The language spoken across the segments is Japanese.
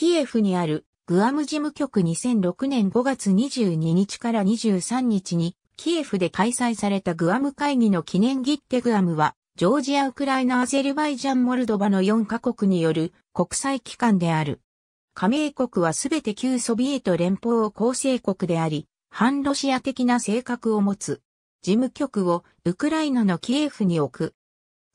キエフにあるグアム事務局2006年5月22日から23日にキエフで開催されたグアム会議の記念ギッテグアムはジョージア、ウクライナ、アゼルバイジャン、モルドバの4カ国による国際機関である。加盟国はすべて旧ソビエト連邦を構成国であり、反ロシア的な性格を持つ。事務局をウクライナのキエフに置く。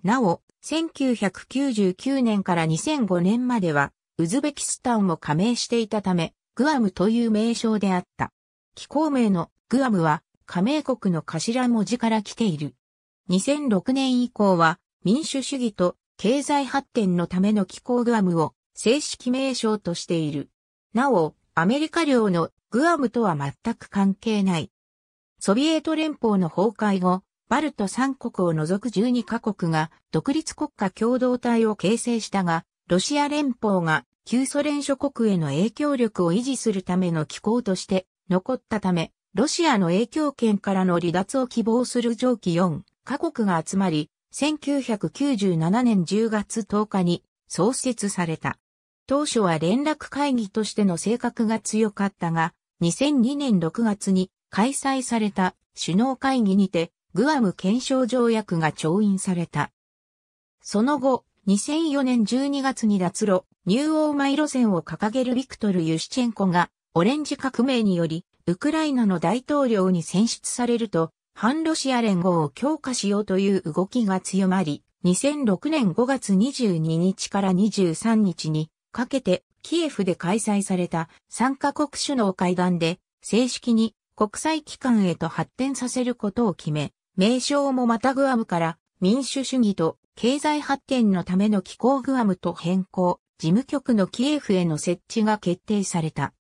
なお、1999年から2005年まではウズベキスタンを加盟していたため、グアムという名称であった。機構名のグアムは加盟国の頭文字から来ている。2006年以降は民主主義と経済発展のための機構グアムを正式名称としている。なお、アメリカ領のグアムとは全く関係ない。ソビエト連邦の崩壊後、バルト3国を除く12カ国が独立国家共同体を形成したが、ロシア連邦が旧ソ連諸国への影響力を維持するための機構として残ったため、ロシアの影響圏からの離脱を希望する上記4カ国が集まり、1997年10月10日に創設された。当初は連絡会議としての性格が強かったが、2002年6月に開催された首脳会議にて、グアム憲章条約が調印された。その後、2004年12月に脱路、ニューオーマイ路線を掲げるビクトル・ユシチェンコが、オレンジ革命により、ウクライナの大統領に選出されると、反ロシア連合を強化しようという動きが強まり、2006年5月22日から23日にかけてキエフで開催された参加国首脳会談で正式に国際機関へと発展させることを決め、名称もまたグアムから民主主義と経済発展のための機構グアムと変更、事務局のキエフへの設置が決定された。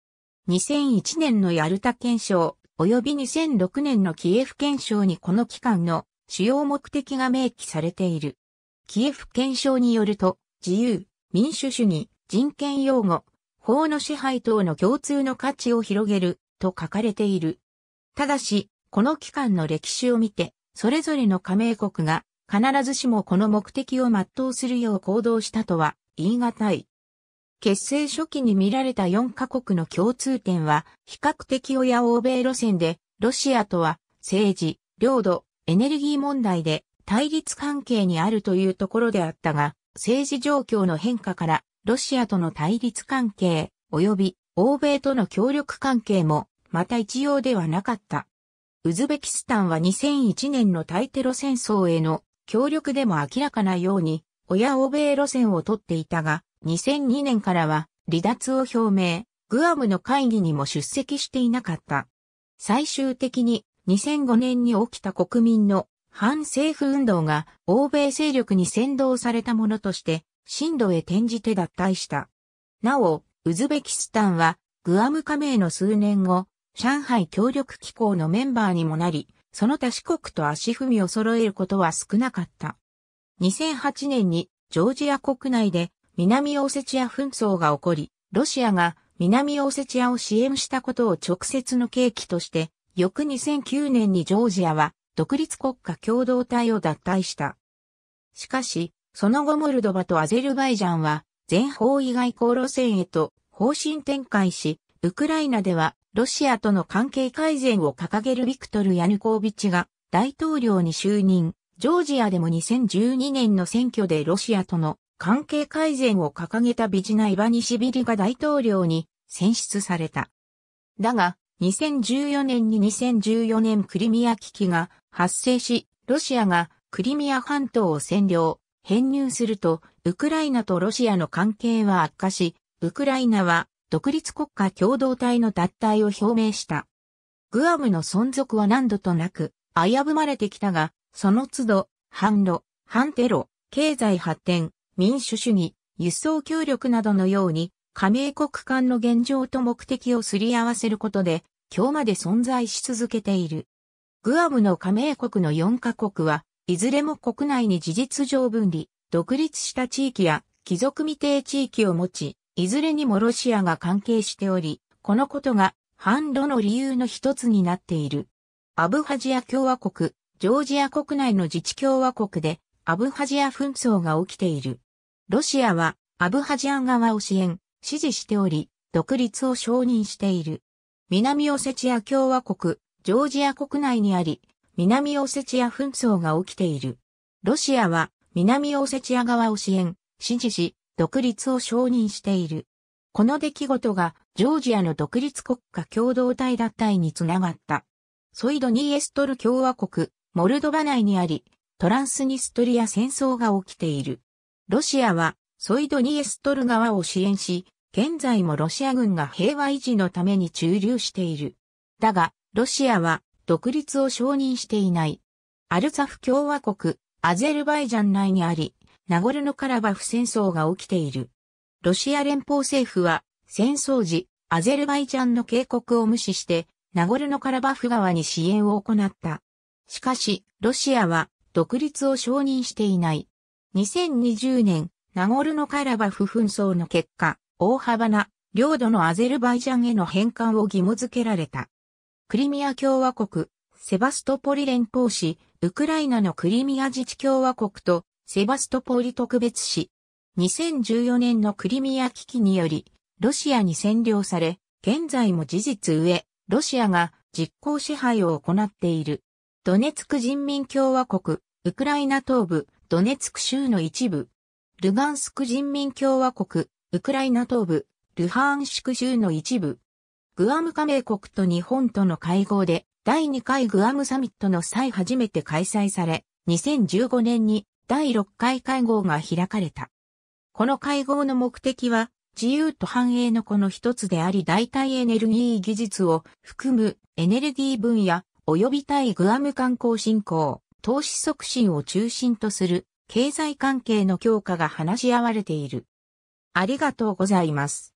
2001年のヤルタ憲章、及び2006年のキエフ憲章にこの機関の主要目的が明記されている。キエフ憲章によると、自由、民主主義、人権擁護、法の支配等の共通の価値を広げると書かれている。ただし、この機関の歴史を見て、それぞれの加盟国が必ずしもこの目的を全うするよう行動したとは言い難い。結成初期に見られた4カ国の共通点は、比較的親欧米路線で、ロシアとは政治、領土、エネルギー問題で対立関係にあるというところであったが、政治状況の変化から、ロシアとの対立関係、及び欧米との協力関係も、また一様ではなかった。ウズベキスタンは2001年の対テロ戦争への協力でも明らかなように、親欧米路線をとっていたが、2002年からは離脱を表明、グアムの会議にも出席していなかった。最終的に2005年に起きた国民の反政府運動が欧米勢力に先導されたものとして、震度へ転じて脱退した。なお、ウズベキスタンは、グアム加盟の数年後、上海協力機構のメンバーにもなり、その他四国と足踏みを揃えることは少なかった。2008年にジョージア国内で南オセチア紛争が起こり、ロシアが南オセチアを支援したことを直接の契機として、翌2009年にジョージアは独立国家共同体を脱退した。しかし、その後モルドバとアゼルバイジャンは全方位外交路線へと方針転換し、ウクライナではロシアとの関係改善を掲げるビクトル・ヤヌコービチが大統領に就任、ジョージアでも2012年の選挙でロシアとの関係改善を掲げたビジナ・イバニシビリが大統領に選出された。だが、2014年に2014年クリミア危機が発生し、ロシアがクリミア半島を占領、編入すると、ウクライナとロシアの関係は悪化し、ウクライナは独立国家共同体の脱退を表明した。グアムの存続は何度となく危ぶまれてきたが、その都度、反ロ、反テロ、経済発展、民主主義、輸送協力などのように、加盟国間の現状と目的をすり合わせることで、今日まで存在し続けている。グアムの加盟国の4カ国は、いずれも国内に事実上分離、独立した地域や貴族未定地域を持ち、いずれにもロシアが関係しており、このことが反ロの理由の一つになっている。アブハジア共和国、ジョージア国内の自治共和国でアブハジア紛争が起きている。ロシアはアブハジア側を支援、支持しており、独立を承認している。南オセチア共和国、ジョージア国内にあり、南オセチア紛争が起きている。ロシアは南オセチア側を支援、支持し、独立を承認している。この出来事がジョージアの独立国家共同体脱退につながった。ソイドニエストル共和国、モルドバ内にあり、トランスニストリア戦争が起きている。ロシアはソイドニエストル側を支援し、現在もロシア軍が平和維持のために駐留している。だが、ロシアは独立を承認していない。アルサフ共和国、アゼルバイジャン内にあり、ナゴルノカラバフ戦争が起きている。ロシア連邦政府は、戦争時、アゼルバイジャンの警告を無視して、ナゴルノカラバフ側に支援を行った。しかし、ロシアは、独立を承認していない。2020年、ナゴルノカラバフ紛争の結果、大幅な領土のアゼルバイジャンへの返還を義務付けられた。クリミア共和国、セバストポリ連邦市、ウクライナのクリミア自治共和国とセバストポーリ特別市。2014年のクリミア危機により、ロシアに占領され、現在も事実上、ロシアが実効支配を行っている。ドネツク人民共和国、ウクライナ東部、ドネツク州の一部。ルガンスク人民共和国、ウクライナ東部、ルハーンシク州の一部。グアム加盟国と日本との会合で、第2回グアムサミットの際初めて開催され、2015年に第6回会合が開かれた。この会合の目的は、自由と繁栄のこの一つであり代替エネルギー技術を含むエネルギー分野及び対グアム観光振興、投資促進を中心とする経済関係の強化が話し合われている。ありがとうございます。